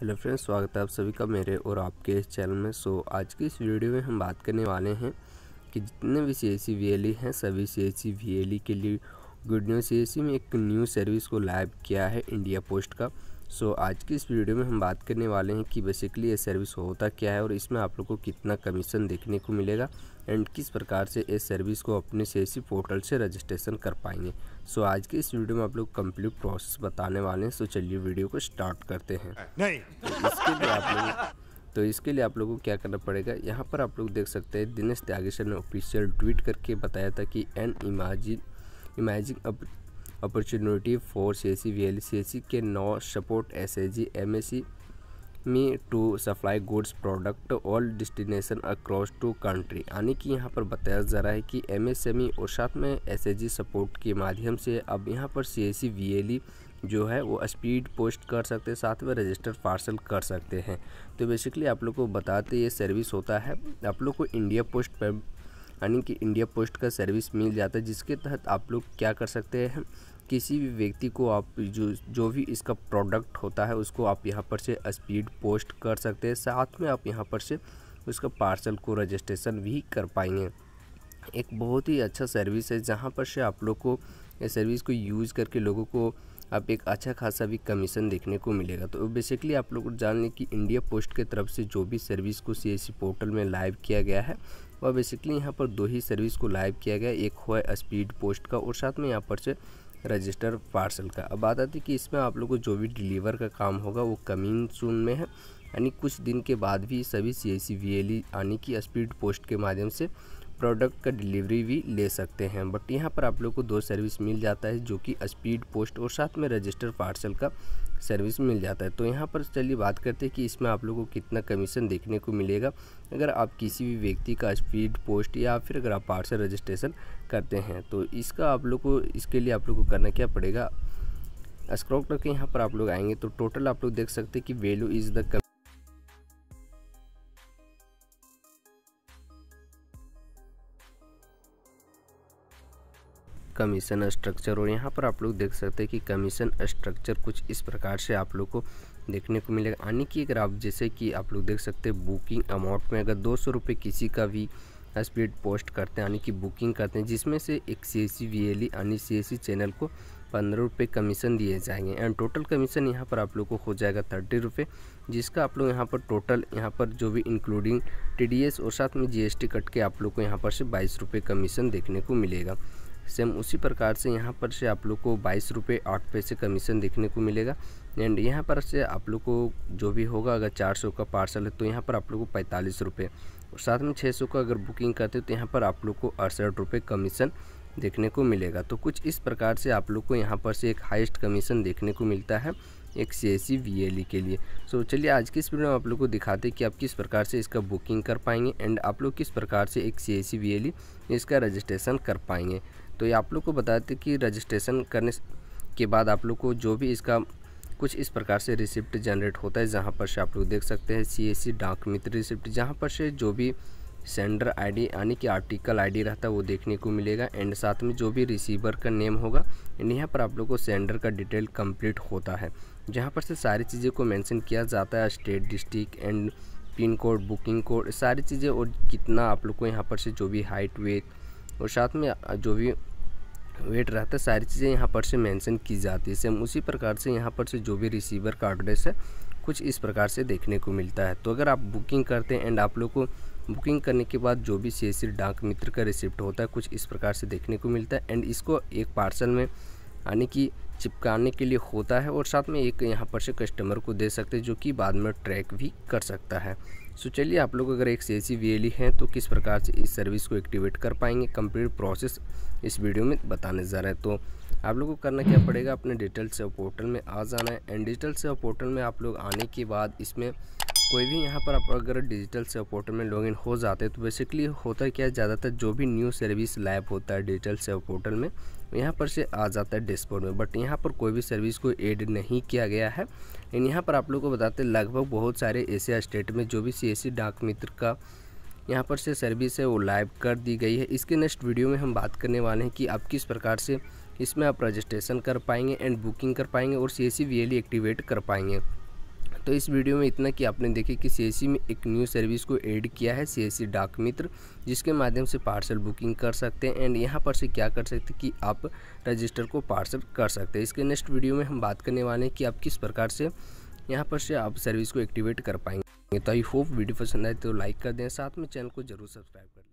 hello friends स्वागत है आप सभी का मेरे और आपके इस चैनल में सो आज की इस वीडियो में हम बात करने वाले हैं कि जितने भी C S C V L E हैं सभी C S C V L E के लिए good news C S C में एक न्यू सर्विस को लाइव किया है इंडिया पोस्ट का सो so, आज की इस वीडियो में हम बात करने वाले हैं कि बेसिकली ये सर्विस होता क्या है और इसमें आप लोग को कितना कमीशन देखने को मिलेगा एंड किस प्रकार से इस सर्विस को अपने इसी पोर्टल से रजिस्ट्रेशन कर पाएंगे सो so, आज के इस वीडियो में आप लोग कंप्लीट प्रोसेस बताने वाले हैं सो so, चलिए वीडियो को स्टार्ट करते हैं नहीं तो इसके लिए आप लोग तो इसके लिए आप लोगों को क्या करना पड़ेगा यहाँ पर आप लोग देख सकते हैं दिनेश त्यागेश्वर ने ऑफिशियल ट्वीट करके बताया था कि एन इमेजिन इमेजिंग अब opportunity for C S C V L C S C के नौ support S S G M S C me to supply goods product all destination across to country यानी कि यहाँ पर बताया जा रहा है कि एमएसएमई और साथ में जी सपोर्ट के माध्यम से अब यहाँ पर एल ई जो है वो स्पीड पोस्ट कर सकते हैं साथ में रजिस्टर पार्सल कर सकते हैं तो बेसिकली आप लोग को बताते ये सर्विस होता है आप लोग को इंडिया पोस्ट यानी कि इंडिया पोस्ट का सर्विस मिल जाता है जिसके तहत आप लोग क्या कर सकते हैं किसी भी व्यक्ति को आप जो जो भी इसका प्रोडक्ट होता है उसको आप यहाँ पर से स्पीड पोस्ट कर सकते हैं साथ में आप यहाँ पर से उसका पार्सल को रजिस्ट्रेशन भी कर पाएंगे एक बहुत ही अच्छा सर्विस है जहाँ पर से आप लोग को इस सर्विस को यूज़ करके लोगों को आप एक अच्छा खासा भी कमीशन देखने को मिलेगा तो बेसिकली आप लोग जान लें कि इंडिया पोस्ट के तरफ से जो भी सर्विस को सी पोर्टल e में लाइव किया गया है और बेसिकली यहाँ पर दो ही सर्विस को लाइव किया गया एक हुआ है स्पीड पोस्ट का और साथ में यहाँ पर से रजिस्टर पार्सल का अब बात आती है कि इसमें आप लोगों को जो भी डिलीवर का काम होगा वो कमिंग सून में है यानी कुछ दिन के बाद भी सभी सी आई सी वी एल यानी कि स्पीड पोस्ट के माध्यम से प्रोडक्ट का डिलीवरी भी ले सकते हैं बट यहाँ पर आप लोग को दो सर्विस मिल जाता है जो कि स्पीड पोस्ट और साथ में रजिस्टर पार्सल का सर्विस मिल जाता है तो यहाँ पर चलिए बात करते हैं कि इसमें आप लोगों को कितना कमीशन देखने को मिलेगा अगर आप किसी भी व्यक्ति का स्पीड पोस्ट या फिर अगर आप पार्सल रजिस्ट्रेशन करते हैं तो इसका आप लोग को इसके लिए आप लोग को करना क्या पड़ेगा स्क्रॉक करके यहाँ पर आप लोग आएंगे तो टोटल आप लोग देख सकते हैं कि value is the commission structure और यहाँ पर आप लोग देख सकते हैं कि कमीशन स्ट्रक्चर कुछ इस प्रकार से आप लोग को देखने को मिलेगा यानी कि अगर आप जैसे कि आप लोग देख सकते हैं बुकिंग अमाउंट में अगर दो सौ रुपये किसी का भी स्पीड पोस्ट करते हैं यानी कि बुकिंग करते हैं जिसमें से एक C S C V L E यानी सी एस सी चैनल को पंद्रह रुपये कमीशन दिए जाएंगे एंड टोटल कमीशन यहाँ पर आप लोग को हो जाएगा थर्टी रुपये जिसका आप लोग यहाँ पर टोटल यहाँ पर जो भी इंक्लूडिंग टी डी एस और साथ में जी एस टी कट के आप लोग को यहाँ पर से बाईस रुपये कमीशन देखने को मिलेगा सेम उसी प्रकार से यहाँ पर से आप लोग को बाईस रुपये आठ पैसे कमीशन देखने को मिलेगा एंड यहाँ पर से आप लोग को जो भी होगा अगर चार सौ का पार्सल है तो यहाँ पर आप लोग को पैंतालीस रुपये और साथ में छः सौ का अगर बुकिंग करते तो यहाँ पर आप लोग को अड़सठ रुपये कमीशन देखने को मिलेगा तो कुछ इस प्रकार से आप लोग को यहाँ पर से एक हाइस्ट कमीशन देखने को मिलता है एक सी एस e e के लिए सो so, चलिए आज की इस वीडियो में आप लोग को दिखाते हैं कि आप किस प्रकार से इसका बुकिंग कर पाएंगे एंड आप लोग किस प्रकार से एक सी एस e इसका रजिस्ट्रेशन कर पाएंगे तो ये आप लोग को बताते कि रजिस्ट्रेशन करने के बाद आप लोग को जो भी इसका कुछ इस प्रकार से रिसिप्ट जनरेट होता है जहाँ पर से आप लोग देख सकते हैं सी एस सी डाक मित्र रिसिप्ट जहाँ पर से जो भी सेंडर आईडी यानी कि आर्टिकल आईडी रहता है वो देखने को मिलेगा एंड साथ में जो भी रिसीवर का नेम होगा एंड यहाँ पर आप लोग को सेंडर का डिटेल कंप्लीट होता है जहाँ पर से सारी चीज़ें को मेंशन किया जाता है state district and pin code booking code सारी चीज़ें और कितना आप लोग को यहाँ पर से जो भी हाइट वेट और साथ में जो भी वेट रहता है सारी चीज़ें यहाँ पर से मेंशन की जाती है सेम उसी प्रकार से यहाँ पर से जो भी रिसीवर का एड्रेस है कुछ इस प्रकार से देखने को मिलता है तो अगर आप बुकिंग करते हैं एंड आप लोग को बुकिंग करने के बाद जो भी सी डाक मित्र का रिसिप्ट होता है कुछ इस प्रकार से देखने को मिलता है एंड इसको एक पार्सल में यानी कि चिपकाने के लिए होता है और साथ में एक यहाँ पर से कस्टमर को दे सकते हैं जो कि बाद में ट्रैक भी कर सकता है सो चलिए आप लोग अगर एक सी एसी वी हैं तो किस प्रकार से इस सर्विस को एक्टिवेट कर पाएंगे कंप्लीट प्रोसेस इस वीडियो में बताने जा रहा है तो आप लोगों को करना क्या पड़ेगा अपने डिजिटल सेवा पोर्टल में आ जाना है एंड डिजिटल सेवा पोर्टल में आप लोग आने के बाद इसमें कोई भी यहाँ पर आप अगर डिजिटल सेवा पोर्टल में लॉगिन हो जाते हैं तो बेसिकली होता है क्या ज़्यादातर जो भी न्यू सर्विस लाइव होता है डिजिटल सेवा पोर्टल में यहाँ पर से आ जाता है डैशबोर्ड में बट यहाँ पर कोई भी सर्विस को ऐड नहीं किया गया है एंड यहाँ पर आप लोग को बताते हैं लगभग बहुत सारे ऐसे स्टेट में जो भी सी डाक मित्र का यहाँ पर से सर्विस है वो लाइव कर दी गई है इसके नेक्स्ट वीडियो में हम बात करने वाले हैं कि आप किस प्रकार से इसमें आप रजिस्ट्रेशन कर पाएंगे एंड बुकिंग कर पाएंगे और सी एस एक्टिवेट कर पाएंगे तो इस वीडियो में इतना कि आपने देखा कि सी e में एक न्यू सर्विस को ऐड किया है सी e डाक मित्र जिसके माध्यम से पार्सल बुकिंग कर सकते हैं एंड यहाँ पर से क्या कर सकते हैं कि आप रजिस्टर को पार्सल कर सकते हैं इसके नेक्स्ट वीडियो में हम बात करने वाले हैं कि आप किस प्रकार से यहाँ पर से आप सर्विस को एक्टिवेट कर पाएंगे तो आई होप वीडियो पसंद आए तो लाइक कर दें साथ में चैनल को जरूर सब्सक्राइब कर